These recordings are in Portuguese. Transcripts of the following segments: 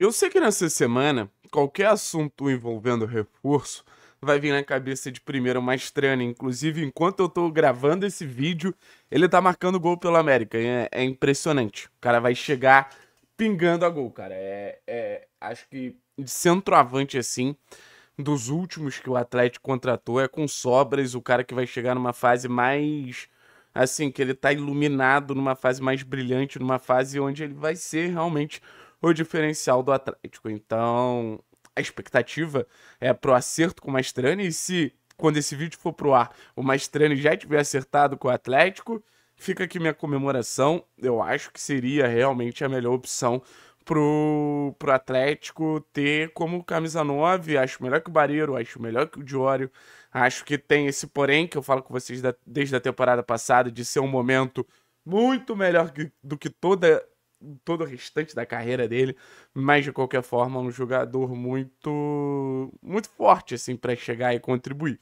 Eu sei que nessa semana, qualquer assunto envolvendo reforço vai vir na cabeça de primeiro estranho. Inclusive, enquanto eu tô gravando esse vídeo, ele tá marcando gol pelo América. É, é impressionante. O cara vai chegar pingando a gol, cara. É, é, acho que de centroavante, assim, dos últimos que o Atlético contratou, é com sobras o cara que vai chegar numa fase mais. Assim, que ele tá iluminado numa fase mais brilhante, numa fase onde ele vai ser realmente o diferencial do Atlético. Então, a expectativa é pro acerto com o Mastrani. E se, quando esse vídeo for pro ar, o Mastrani já tiver acertado com o Atlético, fica aqui minha comemoração. Eu acho que seria realmente a melhor opção pro, pro Atlético ter como camisa 9. Acho melhor que o Barreiro, acho melhor que o Diório. Acho que tem esse porém que eu falo com vocês da, desde a temporada passada de ser um momento muito melhor que, do que toda todo o restante da carreira dele, mas de qualquer forma um jogador muito muito forte assim para chegar e contribuir.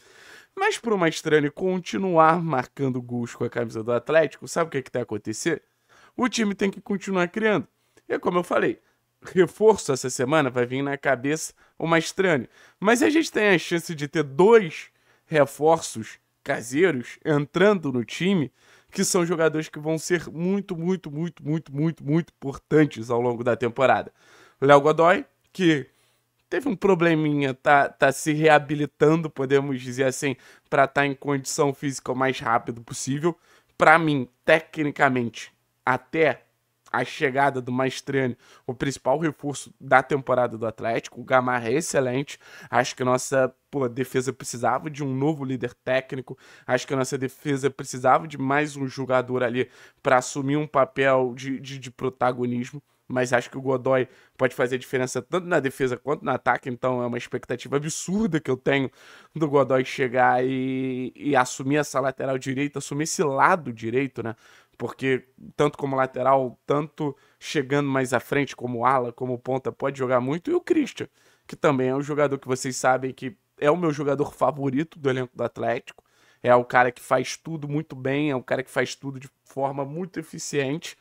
Mas para o Maestrani continuar marcando gols com a camisa do Atlético, sabe o que é que tá acontecer? O time tem que continuar criando. E como eu falei, reforço essa semana vai vir na cabeça o Maestrani. Mas a gente tem a chance de ter dois reforços caseiros entrando no time que são jogadores que vão ser muito, muito, muito, muito, muito, muito importantes ao longo da temporada. Léo Godoy, que teve um probleminha, tá, tá se reabilitando, podemos dizer assim, para estar tá em condição física o mais rápido possível. Para mim, tecnicamente, até a chegada do Maestrani, o principal reforço da temporada do Atlético. O Gamarra é excelente. Acho que a nossa pô, defesa precisava de um novo líder técnico. Acho que a nossa defesa precisava de mais um jogador ali para assumir um papel de, de, de protagonismo mas acho que o Godoy pode fazer diferença tanto na defesa quanto no ataque, então é uma expectativa absurda que eu tenho do Godoy chegar e, e assumir essa lateral direita, assumir esse lado direito, né? Porque tanto como lateral, tanto chegando mais à frente como ala, como ponta, pode jogar muito, e o Christian, que também é um jogador que vocês sabem que é o meu jogador favorito do elenco do Atlético, é o cara que faz tudo muito bem, é o cara que faz tudo de forma muito eficiente,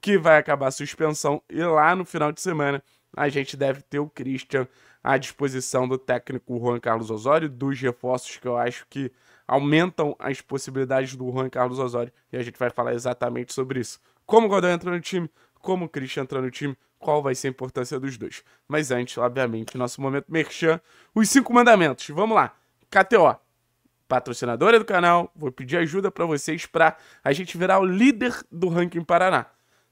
que vai acabar a suspensão e lá no final de semana a gente deve ter o Christian à disposição do técnico Juan Carlos Osório, dos reforços que eu acho que aumentam as possibilidades do Juan Carlos Osório e a gente vai falar exatamente sobre isso. Como o Godão entra no time, como o Christian entra no time, qual vai ser a importância dos dois. Mas antes, obviamente, nosso momento merchan, os cinco mandamentos. Vamos lá. KTO, patrocinadora do canal, vou pedir ajuda para vocês para a gente virar o líder do ranking Paraná.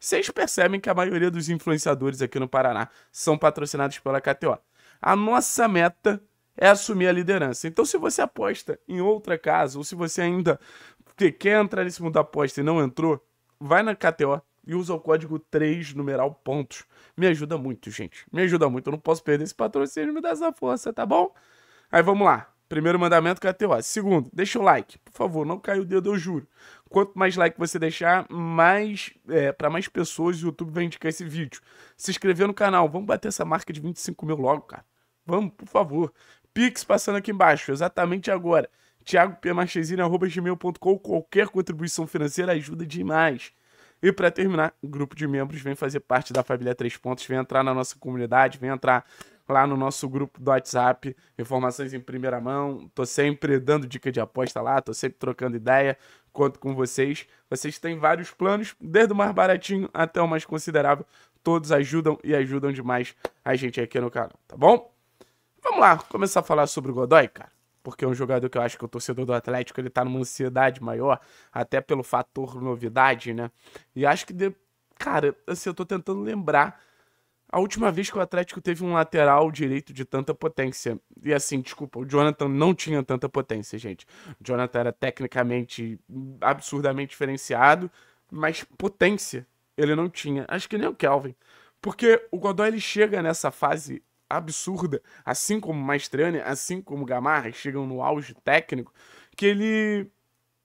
Vocês percebem que a maioria dos influenciadores aqui no Paraná são patrocinados pela KTO. A nossa meta é assumir a liderança. Então, se você aposta em outra casa, ou se você ainda quer entrar nesse mundo da aposta e não entrou, vai na KTO e usa o código 3 numeral pontos. Me ajuda muito, gente. Me ajuda muito. Eu não posso perder esse patrocínio, me dá essa força, tá bom? Aí vamos lá. Primeiro mandamento KTO. Segundo, deixa o like. Por favor, não cai o dedo, eu juro. Quanto mais like você deixar, mais é, para mais pessoas o YouTube vai indicar esse vídeo. Se inscrever no canal, vamos bater essa marca de 25 mil logo, cara. Vamos, por favor. Pix passando aqui embaixo, exatamente agora. ThiagoPMarchesina.com Qualquer contribuição financeira ajuda demais. E para terminar, grupo de membros vem fazer parte da família Três Pontos, vem entrar na nossa comunidade, vem entrar lá no nosso grupo do WhatsApp, informações em primeira mão. Tô sempre dando dica de aposta lá, tô sempre trocando ideia. Conto com vocês. Vocês têm vários planos, desde o mais baratinho até o mais considerável. Todos ajudam e ajudam demais a gente aqui no canal, tá bom? Vamos lá, começar a falar sobre o Godoy, cara porque é um jogador que eu acho que o torcedor do Atlético ele tá numa ansiedade maior, até pelo fator novidade, né? E acho que, de... cara, assim, eu tô tentando lembrar a última vez que o Atlético teve um lateral direito de tanta potência. E assim, desculpa, o Jonathan não tinha tanta potência, gente. O Jonathan era tecnicamente absurdamente diferenciado, mas potência ele não tinha. Acho que nem o Kelvin. Porque o Godoy ele chega nessa fase absurda, assim como Maestrani, assim como Gamarra, chegam no auge técnico, que ele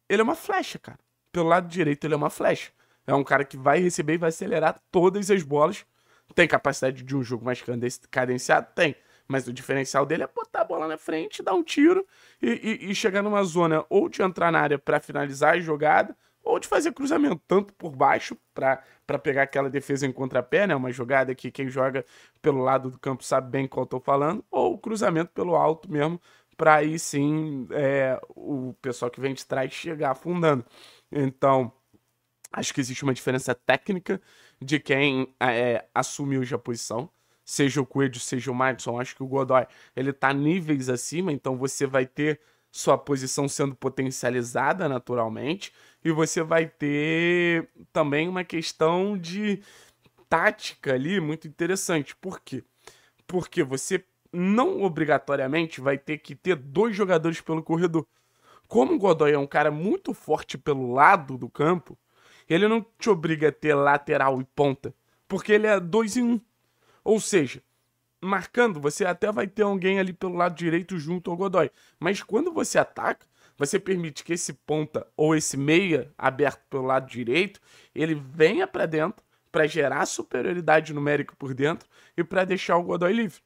ele é uma flecha, cara. Pelo lado direito ele é uma flecha. É um cara que vai receber e vai acelerar todas as bolas tem capacidade de um jogo mais cadenciado? Tem. Mas o diferencial dele é botar a bola na frente, dar um tiro e, e, e chegar numa zona ou de entrar na área para finalizar a jogada ou de fazer cruzamento, tanto por baixo para pegar aquela defesa em contrapé, né? Uma jogada que quem joga pelo lado do campo sabe bem qual eu tô falando, ou cruzamento pelo alto mesmo, para aí sim é, o pessoal que vem de trás chegar afundando. Então, acho que existe uma diferença técnica de quem é, assumiu já a posição. Seja o Coelho, seja o Madison, acho que o Godoy ele tá níveis acima, então você vai ter sua posição sendo potencializada naturalmente e você vai ter também uma questão de tática ali muito interessante. Por quê? Porque você não obrigatoriamente vai ter que ter dois jogadores pelo corredor. Como o Godoy é um cara muito forte pelo lado do campo, ele não te obriga a ter lateral e ponta, porque ele é 2 em 1. Um. Ou seja, marcando, você até vai ter alguém ali pelo lado direito junto ao Godoy. Mas quando você ataca, você permite que esse ponta ou esse meia aberto pelo lado direito, ele venha para dentro para gerar superioridade numérica por dentro e para deixar o Godoy livre.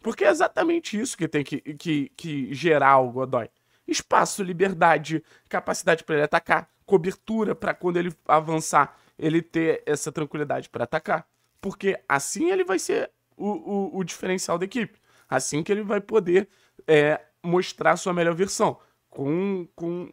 Porque é exatamente isso que tem que, que, que gerar o Godoy. Espaço, liberdade, capacidade para ele atacar, cobertura para quando ele avançar, ele ter essa tranquilidade para atacar. Porque assim ele vai ser o, o, o, diferencial da equipe. Assim que ele vai poder é, mostrar sua melhor versão. Com, com.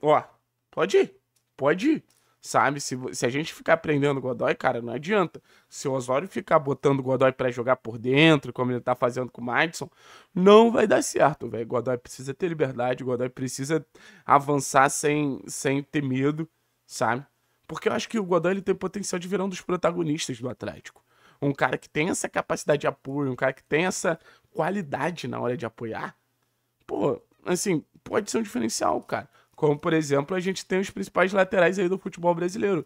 Ó, pode ir. Pode ir sabe? Se, se a gente ficar prendendo o Godoy, cara, não adianta. Se o Osório ficar botando o Godoy para jogar por dentro, como ele tá fazendo com o Madison, não vai dar certo, velho. Godoy precisa ter liberdade, Godoy precisa avançar sem, sem ter medo, sabe? Porque eu acho que o Godoy ele tem potencial de virar um dos protagonistas do Atlético. Um cara que tem essa capacidade de apoio, um cara que tem essa qualidade na hora de apoiar. Pô, assim, pode ser um diferencial, cara. Como, por exemplo, a gente tem os principais laterais aí do futebol brasileiro.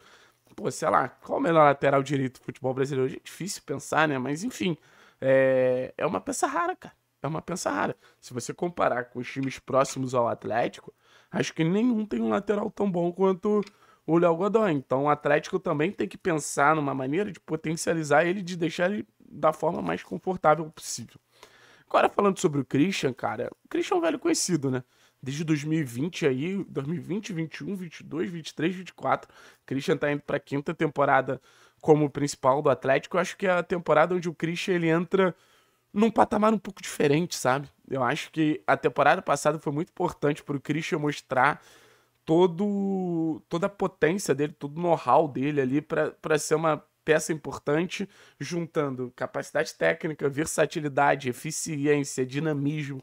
Pô, sei lá, qual o melhor lateral direito do futebol brasileiro? É difícil pensar, né? Mas enfim, é, é uma peça rara, cara. É uma peça rara. Se você comparar com os times próximos ao Atlético, acho que nenhum tem um lateral tão bom quanto o Léo Godoy. Então o Atlético também tem que pensar numa maneira de potencializar ele, de deixar ele da forma mais confortável possível. Agora falando sobre o Christian, cara, o Christian é um velho conhecido, né? desde 2020 aí, 2020, 21, 22, 23, 24. Christian tá indo pra quinta temporada como principal do Atlético. Eu acho que é a temporada onde o Christian ele entra num patamar um pouco diferente, sabe? Eu acho que a temporada passada foi muito importante pro Christian mostrar todo toda a potência dele, todo o know-how dele ali para ser uma peça importante, juntando capacidade técnica, versatilidade, eficiência, dinamismo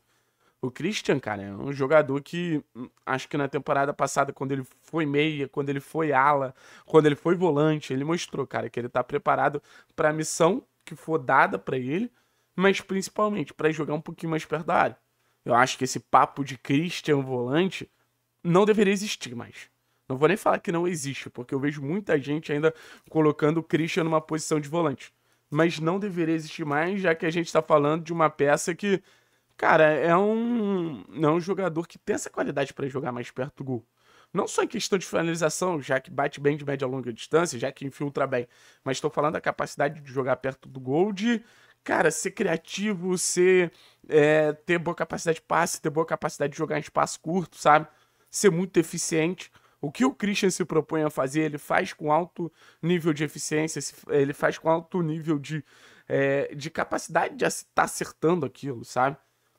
o Christian, cara, é um jogador que hum, acho que na temporada passada, quando ele foi meia, quando ele foi ala, quando ele foi volante, ele mostrou, cara, que ele tá preparado para a missão que for dada para ele, mas principalmente para jogar um pouquinho mais perto da área. Eu acho que esse papo de Christian volante não deveria existir mais. Não vou nem falar que não existe, porque eu vejo muita gente ainda colocando o Christian numa posição de volante. Mas não deveria existir mais, já que a gente está falando de uma peça que Cara, é um, é um jogador que tem essa qualidade para jogar mais perto do gol. Não só em questão de finalização, já que bate bem de média a longa distância, já que infiltra bem, mas estou falando da capacidade de jogar perto do gol, de, cara, ser criativo, ser, é, ter boa capacidade de passe, ter boa capacidade de jogar em espaço curto, sabe? Ser muito eficiente. O que o Christian se propõe a fazer, ele faz com alto nível de eficiência, ele faz com alto nível de, é, de capacidade de estar tá acertando aquilo, sabe?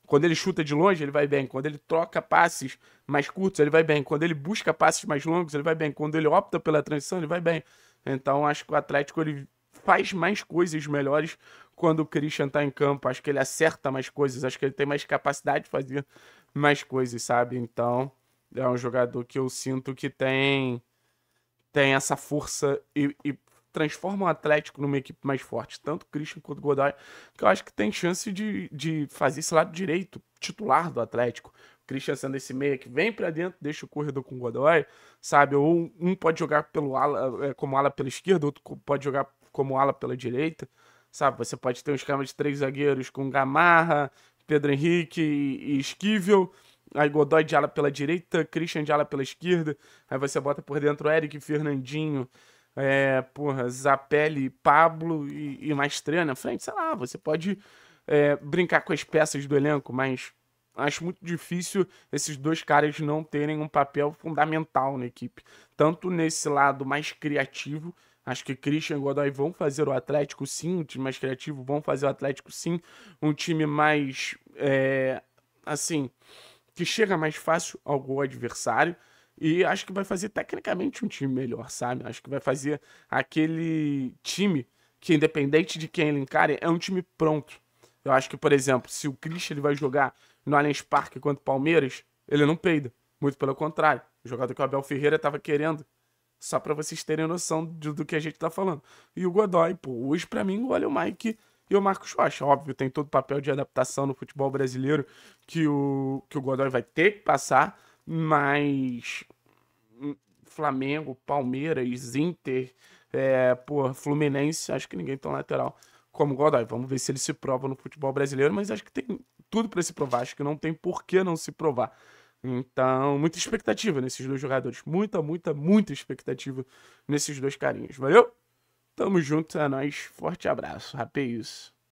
Quando ele chuta de longe, ele vai bem. Quando ele troca passes mais curtos, ele vai bem. Quando ele busca passes mais longos, ele vai bem. Quando ele opta pela transição, ele vai bem. Então acho que o Atlético ele faz mais coisas melhores quando o Christian tá em campo. Acho que ele acerta mais coisas, acho que ele tem mais capacidade de fazer mais coisas, sabe? Então é um jogador que eu sinto que tem tem essa força e, e transforma o Atlético numa equipe mais forte, tanto o Christian quanto o Godoy, que eu acho que tem chance de, de fazer esse lado direito, titular do Atlético. O Christian sendo esse meia que vem para dentro, deixa o corredor com o Godoy, sabe? Ou um pode jogar pelo ala, é, como ala pela esquerda, outro pode jogar como ala pela direita, sabe? Você pode ter um esquema de três zagueiros com Gamarra, Pedro Henrique e Esquivel. Aí Godoy de ala pela direita, Christian de ala pela esquerda. Aí você bota por dentro Eric Fernandinho é, porra, Zapelli, Pablo e, e Maestria na frente, sei lá, você pode é, brincar com as peças do elenco, mas acho muito difícil esses dois caras não terem um papel fundamental na equipe. Tanto nesse lado mais criativo, acho que Christian e Godoy vão fazer o Atlético sim, um time mais criativo, vão fazer o Atlético sim, um time mais, é, assim, que chega mais fácil ao gol adversário, e acho que vai fazer tecnicamente um time melhor, sabe? Acho que vai fazer aquele time que, independente de quem ele encare, é um time pronto. Eu acho que, por exemplo, se o Christian ele vai jogar no Allianz Parque contra o Palmeiras, ele não peida. Muito pelo contrário. O jogador que o Abel Ferreira estava querendo. Só para vocês terem noção do, do que a gente está falando. E o Godoy, pô, hoje para mim, olha o Mike e o Marcos Rocha. Óbvio, tem todo o papel de adaptação no futebol brasileiro que o, que o Godoy vai ter que passar, mas hum, Flamengo, Palmeiras, Inter, é, Fluminense, acho que ninguém tão lateral como Godoy. Vamos ver se ele se prova no futebol brasileiro, mas acho que tem tudo para se provar, acho que não tem por que não se provar. Então, muita expectativa nesses dois jogadores, muita, muita, muita expectativa nesses dois carinhos, valeu? Tamo junto, é nóis, forte abraço, rapaz.